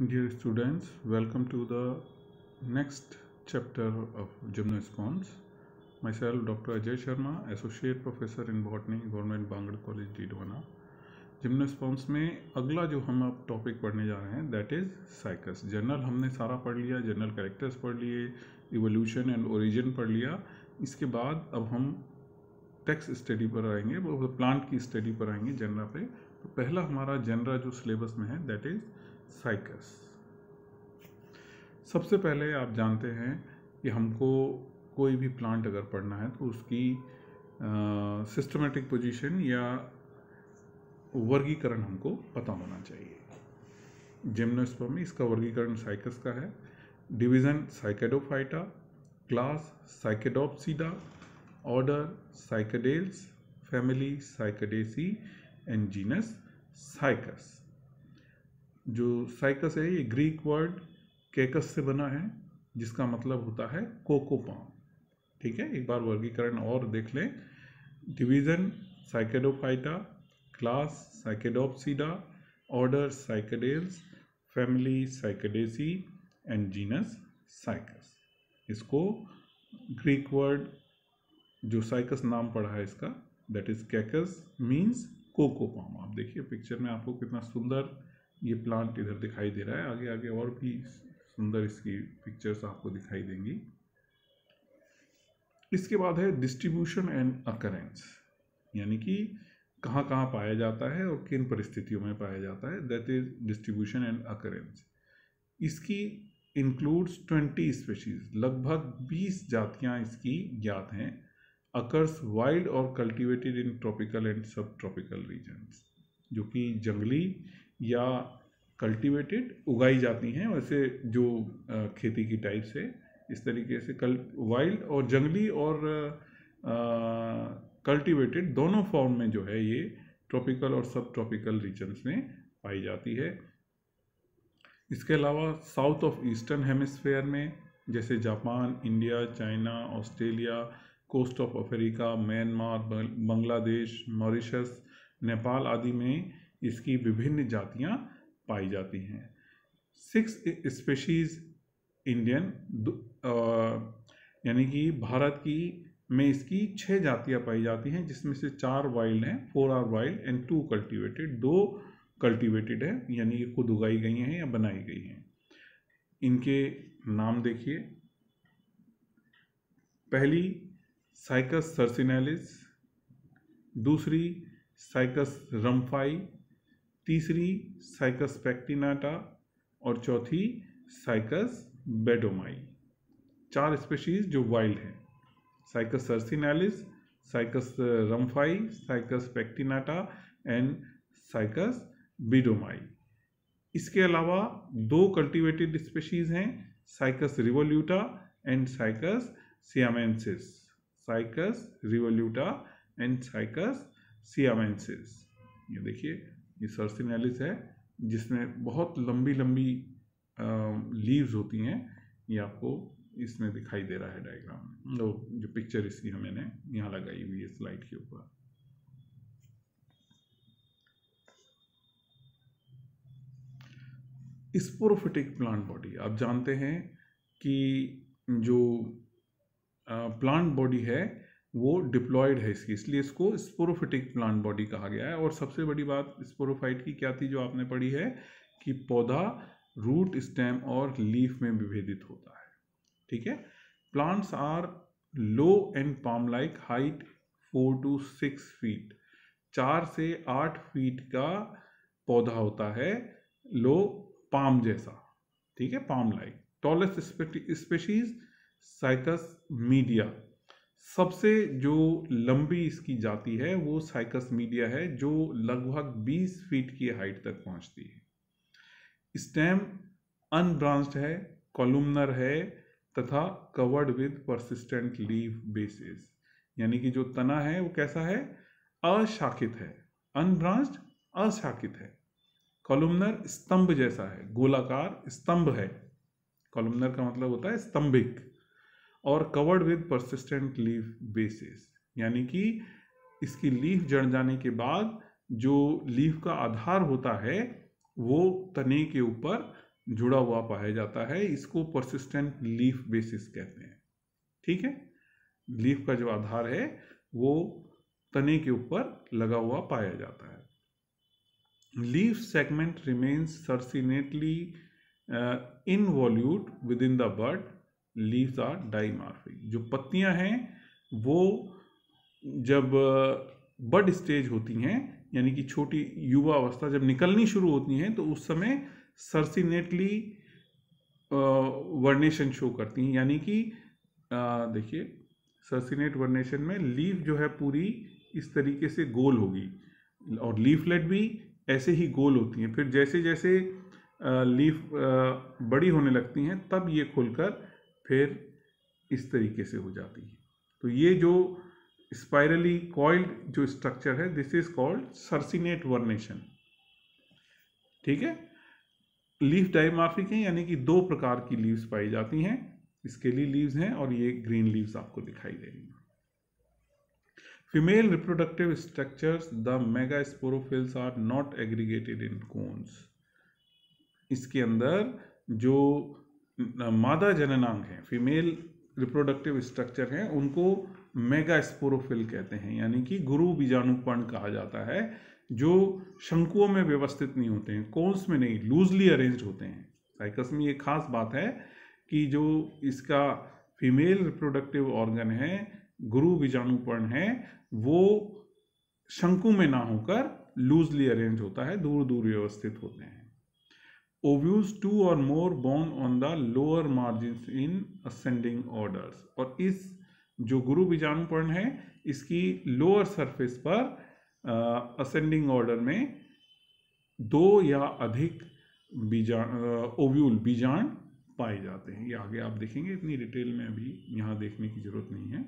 Dear students welcome to the next chapter of of gymnosponds. Myself, doctor Ajay Sharma associate professor in Botany, government Bangla college Didwana gymnosperms में अगला जो हम अब topic पढ़ने जा रहे हैं दैट इज़ साइकस जनरल हमने सारा पढ़ लिया जनरल कैरेक्टर्स पढ़ लिए इवोल्यूशन एंड ओरिजिन पढ़ लिया इसके बाद अब हम टेक्स स्टडी पर आएंगे वो प्लांट की स्टडी पर आएंगे जनरा पे तो पहला हमारा जनरा जो सिलेबस में है दैट इज़ साइकस सबसे पहले आप जानते हैं कि हमको कोई भी प्लांट अगर पढ़ना है तो उसकी सिस्टमेटिक पोजीशन या वर्गीकरण हमको पता होना चाहिए में इसका वर्गीकरण साइकस का है division Cycadophyta class Cycadopsida order Cycadales family Cycadaceae and genus Cycas जो साइकस है ये ग्रीक वर्ड केकस से बना है जिसका मतलब होता है पाम ठीक है एक बार वर्गीकरण और देख लें division Cycadophyta class Cycadopsida order Cycadales family Cycadaceae and genus Cycas इसको ग्रीक वर्ड जो साइकस नाम पड़ा है इसका दैट इज कैकस मीन्स कोकोपाम आप देखिए पिक्चर में आपको कितना सुंदर ये प्लांट इधर दिखाई दे रहा है आगे आगे और भी सुंदर इसकी पिक्चर्स आपको दिखाई देंगी इसके बाद है डिस्ट्रीब्यूशन एंड अकरेंस यानी कि कहाँ कहाँ पाया जाता है और किन परिस्थितियों में पाया जाता है that is distribution and occurrence इसकी इंक्लूड्स ट्वेंटी स्पेशीज लगभग बीस जातियाँ इसकी ज्ञात हैं अकर्स वाइल्ड और cultivated in tropical and subtropical regions जो कि जंगली या कल्टीवेटेड उगाई जाती हैं वैसे जो खेती की टाइप से इस तरीके से कल वाइल्ड और जंगली और कल्टीवेटेड दोनों फॉर्म में जो है ये ट्रॉपिकल और सब ट्रॉपिकल रीजन्स में पाई जाती है इसके अलावा साउथ ऑफ ईस्टर्न हेमिसफेयर में जैसे Japan India China Australia coast of Africa Myanmar Bangladesh Mauritius Nepal आदि में इसकी विभिन्न जातियां पाई जाती हैं सिक्स स्पेशीज इंडियन यानी कि भारत की में इसकी छह जातियां पाई जाती हैं जिसमें से चार वाइल्ड हैं four are wild and two cultivated दो कल्टिवेटेड है यानी कि खुद उगाई गई हैं या बनाई गई हैं इनके नाम देखिए पहली साइकस सरसिनेलिस दूसरी साइकस रम्फाई तीसरी साइकस पैक्टिनाटा और चौथी साइकस बेडोमाई चार स्पेशीज जो वाइल्ड हैं Cycas circinalis Cycas rumphii Cycas pectinata and Cycas beddomei इसके अलावा दो कल्टीवेटेड स्पेशीज हैं Cycas revoluta and Cycas siamensis Cycas revoluta and Cycas siamensis ये देखिए ये सरसिनालिस है जिसमें बहुत लंबी लंबी लीव्स होती हैं ये आपको इसमें दिखाई दे रहा है डायग्राम में तो जो पिक्चर इसकी हमें यहाँ लगाई हुई है स्लाइड के ऊपर स्पोरोफिटिक प्लांट बॉडी आप जानते हैं कि जो प्लांट बॉडी है वो डिप्लॉयड है इसकी इसलिए इसको स्पोरोफिटिक प्लांट बॉडी कहा गया है और सबसे बड़ी बात स्पोरोफाइट की क्या थी जो आपने पढ़ी है कि पौधा रूट स्टेम और लीफ में विभेदित होता है ठीक है plants are low and palm like height four to six feet चार से आठ फीट का पौधा होता है लो पाम जैसा ठीक है palm like tallest species Cycas media सबसे जो लंबी इसकी जाती है वो साइकस मीडिया है जो लगभग 20 फीट की हाइट तक पहुंचती है स्टेम अनब्रांच्ड है कॉलुमनर है तथा covered with persistent leave bases यानी कि जो तना है वो कैसा है अशाखित है अनब्रांच्ड अशाखित है कॉलुमनर स्तंभ जैसा है गोलाकार स्तंभ है कॉलुमनर का मतलब होता है स्तंभिक और covered with persistent leaf bases यानी कि इसकी लीफ जड़ जाने के बाद जो लीफ का आधार होता है वो तने के ऊपर जुड़ा हुआ पाया जाता है इसको परसिस्टेंट लीफ बेसिस कहते हैं ठीक है लीफ का जो आधार है वो तने के ऊपर लगा हुआ पाया जाता है leaf segment remains circinately involute within the bud leaves are dimorphic जो पत्तियां हैं वो जब बड स्टेज होती हैं यानी कि छोटी युवा अवस्था जब निकलनी शुरू होती हैं तो उस समय सरसिनेटली वर्नेशन शो करती हैं यानी कि देखिए सरसिनेट वर्नेशन में लीफ जो है पूरी इस तरीके से गोल होगी और लीफलेट भी ऐसे ही गोल होती हैं फिर जैसे जैसे लीफ बड़ी होने लगती हैं तब ये खुलकर फिर इस तरीके से हो जाती है तो ये जो स्पाइरली कॉइल्ड जो स्ट्रक्चर है this is called circinate vernation ठीक है लीफ डाइमार्फिक है यानी कि दो प्रकार की लीव्स पाई जाती हैं इसके लिए लीव्स हैं और ये ग्रीन लीव्स आपको दिखाई देंगी female reproductive structures the megasporophylls are not aggregated in cones इसके अंदर जो मादा जननांग हैं फीमेल रिप्रोडक्टिव स्ट्रक्चर हैं उनको मेगा स्पोरोफिल कहते हैं यानी कि गुरु बीजाणुपर्ण कहा जाता है जो शंकुओं में व्यवस्थित नहीं होते हैं कोन्स में नहीं लूजली अरेंज होते हैं साइकस में ये खास बात है कि जो इसका फीमेल रिप्रोडक्टिव ऑर्गन है गुरु बीजाणुपर्ण है वो शंकु में ना होकर लूजली अरेंज होता है दूर दूर व्यवस्थित होते हैं ovules two or more borne on the lower margin in ascending orders और इस जो गुरु बीजाणुपर्ण है इसकी लोअर सरफेस पर असेंडिंग ऑर्डर में दो या अधिक बीजाण ओव्यूल बीजाण पाए जाते हैं ये आगे आप देखेंगे इतनी डिटेल में अभी यहाँ देखने की जरूरत नहीं है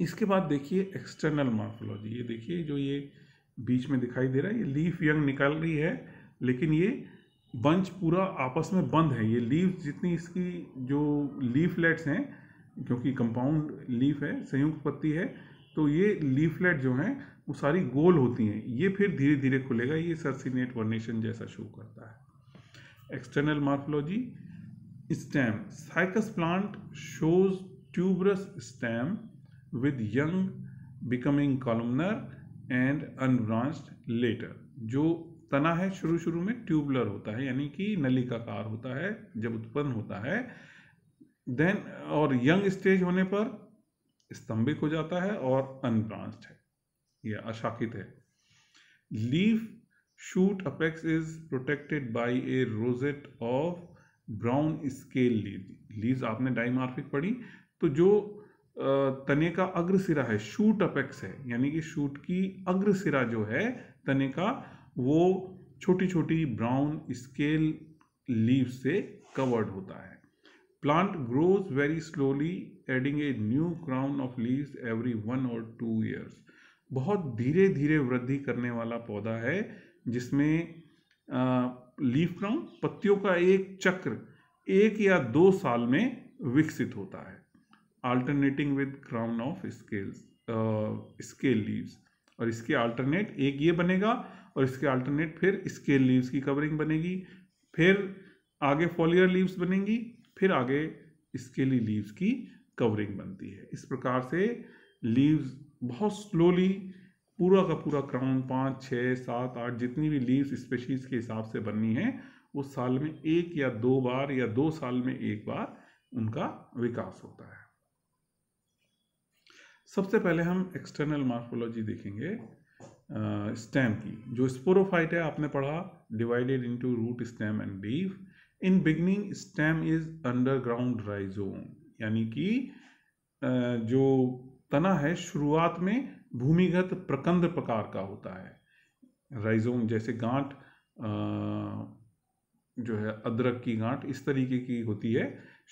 इसके बाद देखिए एक्सटर्नल मार्फोलॉजी ये देखिए जो ये बीच में दिखाई दे रहा है ये लीफ यंग निकल रही है लेकिन ये बंच पूरा आपस में बंद है ये लीव जितनी इसकी जो लीफलेट्स हैं क्योंकि कंपाउंड लीफ है संयुक्त पत्ती है तो ये लीफलेट जो हैं वो सारी गोल होती हैं ये फिर धीरे धीरे खुलेगा ये सरसिनेट वर्नेशन जैसा शो करता है external morphology stem Cycas plant shows tuberous stem with young becoming columnar and unbranched later जो तना है शुरू शुरू में ट्यूबलर होता है यानी कि नलिकाकार होता है जब उत्पन्न होता है देन और यंग स्टेज होने पर स्तंभिक हो जाता है और अनब्रांच्ड है या अशाखित है leave shoot apex is protected by a rosette of brown scale leave leaves आपने डाइमार्फिक पढ़ी तो जो तने का अग्र सिरा है शूट अपेक्स है यानी कि शूट की अग्र सिरा जो है तने का वो छोटी छोटी ब्राउन स्केल लीव से कवर्ड होता है plant grows very slowly adding a new crown of leaves every one or two years बहुत धीरे धीरे वृद्धि करने वाला पौधा है जिसमें लीफ क्राउन पत्तियों का एक चक्र एक या दो साल में विकसित होता है alternating with crown of scales scale leaves और इसके अल्टरनेट एक ये बनेगा और इसके अल्टरनेट फिर स्केल लीव्स की कवरिंग बनेगी फिर आगे फॉलियर लीव्स बनेंगी फिर आगे स्केली लीव्स की कवरिंग बनती है इस प्रकार से लीव्स बहुत स्लोली पूरा का पूरा क्राउन पाँच छः सात आठ जितनी भी लीव्स स्पेशीज़ के हिसाब से बननी है उस साल में एक या दो बार या दो साल में एक बार उनका विकास होता है सबसे पहले हम एक्सटर्नल मार्फोलॉजी देखेंगे स्टेम uh, की जो स्पोरोफाइट है आपने पढ़ा divided into root stem and leave in beginning stem is underground rhizome यानी कि जो तना है शुरुआत में भूमिगत प्रकंद प्रकार का होता है राइजोम जैसे गांठ जो है अदरक की गांठ इस तरीके की होती है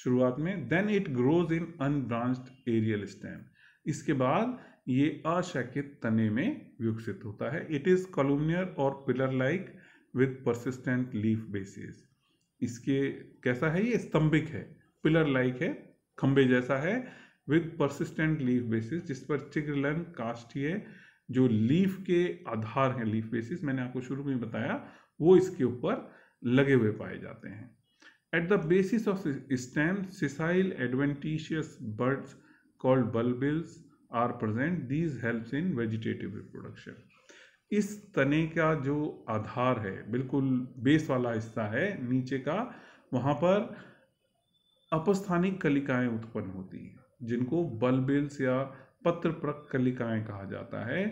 शुरुआत में then it grows in unbranched aerial stem इसके बाद ये अशैकित तने में विकसित होता है इट इज़ कॉलोमियर और pillar like with persistent leaf bases इसके कैसा है ये स्तंभिक है पिलर लाइक है खंबे जैसा है विद परसिस्टेंट लीफ बेसिस जिस पर चिग्रलन है जो लीफ के आधार हैं लीफ बेसिस मैंने आपको शुरू में बताया वो इसके ऊपर लगे हुए पाए जाते हैं at the bases of stem sessile adventitious buds called bulbils are present these helps in vegetative reproduction इस तने का जो आधार है बिल्कुल बेस वाला हिस्सा है नीचे का वहाँ पर अपस्थानिक कलिकाएँ उत्पन्न होती हैं जिनको बल्बिल्स या पत्र प्रक कलिकाएं कहा जाता है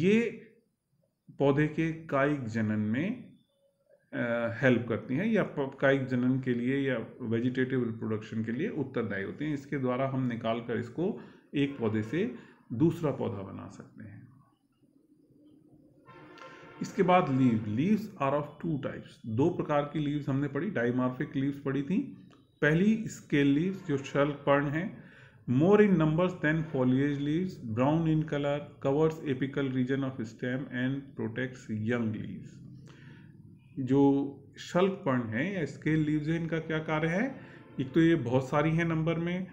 ये पौधे के कायिक जनन में हेल्प करती हैं या पपकाइक जनन के लिए या वेजिटेटिव रिप्रोडक्शन के लिए उत्तरदायी होती हैं इसके द्वारा हम निकाल कर इसको एक पौधे से दूसरा पौधा बना सकते हैं इसके बाद leave leaves are of two types दो प्रकार की लीव्स हमने पढ़ी डाइमार्फिक लीव्स पढ़ी थी पहली स्केल लीव्स जो शल पर्ण है more in numbers than foliage leaves brown in colour covers apical region of stem and protects young leaves जो शल्क पर्ण हैं या स्केल लीव्स हैं इनका क्या कार्य है एक तो ये बहुत सारी हैं नंबर में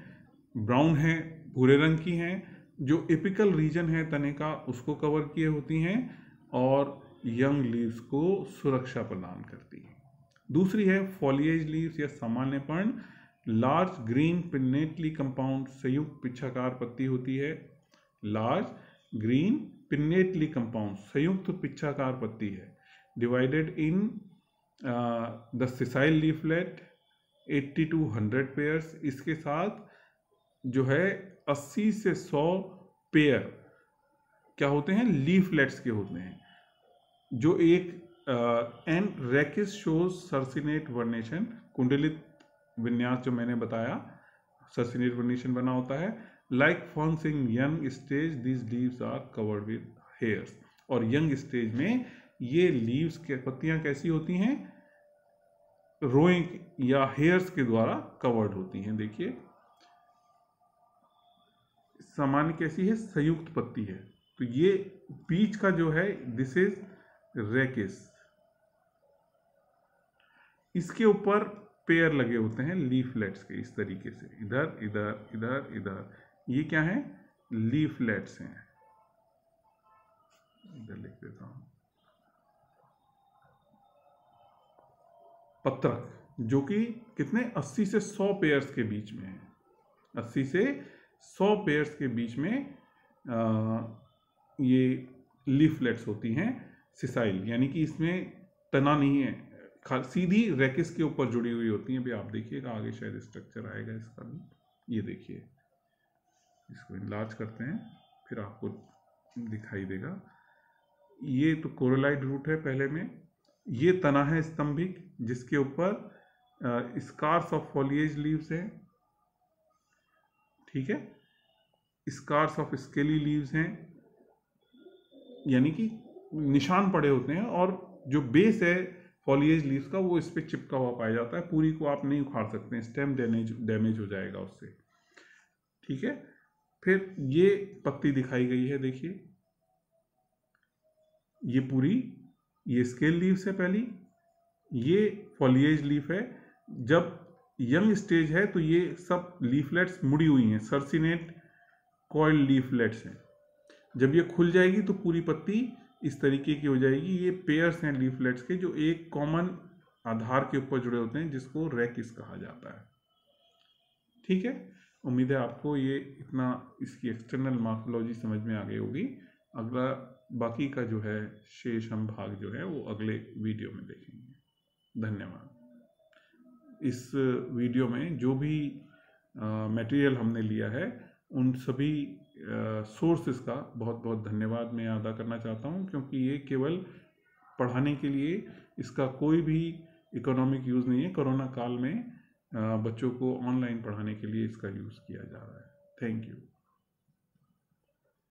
ब्राउन हैं भूरे रंग की हैं जो एपिकल रीजन है तने का उसको कवर किए होती हैं और यंग लीव्स को सुरक्षा प्रदान करती हैं दूसरी है फॉलिएज लीव्स या सामान्य पर्ण लार्ज ग्रीन पिन्नेटली कंपाउंड संयुक्त पिछाकार पत्ती होती है लार्ज ग्रीन पिन्नेटली कंपाउंड संयुक्त पिछाकार पत्ती है divided in uh, the sessile leaflet 80 to 100 pairs इसके साथ जो है 80 से 100 पेयर क्या होते हैं लीफलेट्स के होते हैं जो एक and rachis shows circinate vernation कुंडलित विन्यास जो मैंने बताया सर्सिनेट वर्नेशन बना होता है लाइक फॉन्सिंग young stage these leaves are covered with hairs और यंग स्टेज में ये लीव्स के पत्तियां कैसी होती हैं रोइंग या हेयर्स के द्वारा कवर्ड होती हैं देखिए सामान्य कैसी है संयुक्त पत्ती है तो ये बीच का जो है दिस इज रेकिस इसके ऊपर पेयर लगे होते हैं लीफलेट्स के इस तरीके से इधर इधर इधर इधर ये क्या है लीफलेट्स हैं इधर लिख देता हूं पत्रक जो कि कितने 80 से 100 पेयर्स के बीच में है 80 से 100 पेयर्स के बीच में आ, ये लीफलेट्स होती हैं सिसाइल यानी कि इसमें तना नहीं है सीधी रैकिस के ऊपर जुड़ी हुई होती हैं भी आप देखिएगा आगे शायद स्ट्रक्चर आएगा इसका भी ये देखिए इसको इलाज करते हैं फिर आपको दिखाई देगा ये तो कोरोलाइड रूट है पहले में ये तना है स्तंभिक जिसके ऊपर स्कार्स ऑफ फॉलिएज लीव्स हैं ठीक है स्कार्स ऑफ स्केली लीव्स हैं यानी कि निशान पड़े होते हैं और जो बेस है फॉलिएज लीव्स का वो इस पर चिपका हुआ पाया जाता है पूरी को आप नहीं उखाड़ सकते स्टेम डैमेज डैमेज हो जाएगा उससे ठीक है फिर ये पत्ती दिखाई गई है देखिए ये पूरी ये स्केल लीव्स है पहली ये फॉलिएज लीफ है जब यंग स्टेज है तो ये सब लीफलेट्स मुड़ी हुई हैं सरसिनेट कॉयल लीफलेट्स हैं जब ये खुल जाएगी तो पूरी पत्ती इस तरीके की हो जाएगी ये पेयर्स हैं लीफलेट्स के जो एक कॉमन आधार के ऊपर जुड़े होते हैं जिसको रैकिस कहा जाता है ठीक है उम्मीद है आपको ये इतना इसकी एक्सटर्नल मार्कोलॉजी समझ में आ गई होगी अगला बाकी का जो है शेष हम भाग जो है वो अगले वीडियो में देखेंगे धन्यवाद इस वीडियो में जो भी मटेरियल हमने लिया है उन सभी सोर्सेस का बहुत बहुत धन्यवाद मैं अदा करना चाहता हूँ क्योंकि ये केवल पढ़ाने के लिए इसका कोई भी इकोनॉमिक यूज़ नहीं है कोरोना काल में बच्चों को ऑनलाइन पढ़ाने के लिए इसका यूज़ किया जा रहा है थैंक यू